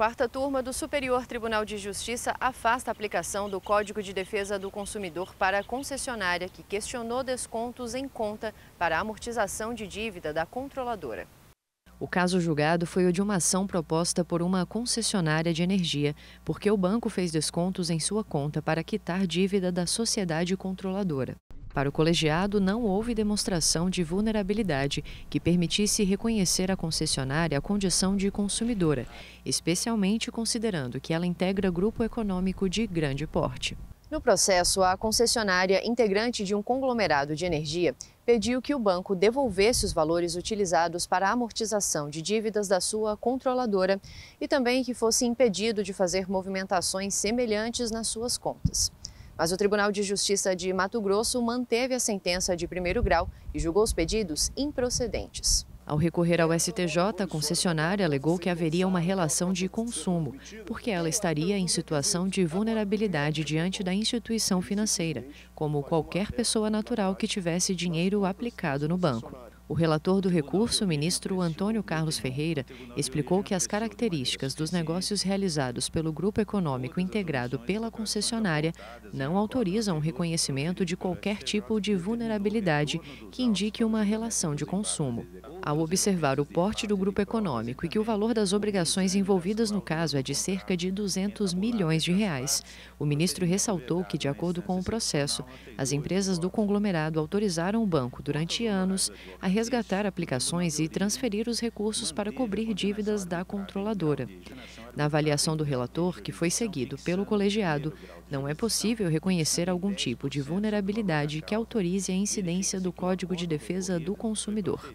quarta turma do Superior Tribunal de Justiça afasta a aplicação do Código de Defesa do Consumidor para a concessionária que questionou descontos em conta para amortização de dívida da controladora. O caso julgado foi o de uma ação proposta por uma concessionária de energia, porque o banco fez descontos em sua conta para quitar dívida da sociedade controladora. Para o colegiado, não houve demonstração de vulnerabilidade que permitisse reconhecer à concessionária a condição de consumidora, especialmente considerando que ela integra grupo econômico de grande porte. No processo, a concessionária, integrante de um conglomerado de energia, pediu que o banco devolvesse os valores utilizados para a amortização de dívidas da sua controladora e também que fosse impedido de fazer movimentações semelhantes nas suas contas. Mas o Tribunal de Justiça de Mato Grosso manteve a sentença de primeiro grau e julgou os pedidos improcedentes. Ao recorrer ao STJ, a concessionária alegou que haveria uma relação de consumo, porque ela estaria em situação de vulnerabilidade diante da instituição financeira, como qualquer pessoa natural que tivesse dinheiro aplicado no banco. O relator do recurso, ministro Antônio Carlos Ferreira, explicou que as características dos negócios realizados pelo grupo econômico integrado pela concessionária não autorizam o reconhecimento de qualquer tipo de vulnerabilidade que indique uma relação de consumo ao observar o porte do grupo econômico e que o valor das obrigações envolvidas no caso é de cerca de 200 milhões de reais. O ministro ressaltou que, de acordo com o processo, as empresas do conglomerado autorizaram o banco, durante anos, a resgatar aplicações e transferir os recursos para cobrir dívidas da controladora. Na avaliação do relator, que foi seguido pelo colegiado, não é possível reconhecer algum tipo de vulnerabilidade que autorize a incidência do Código de Defesa do Consumidor.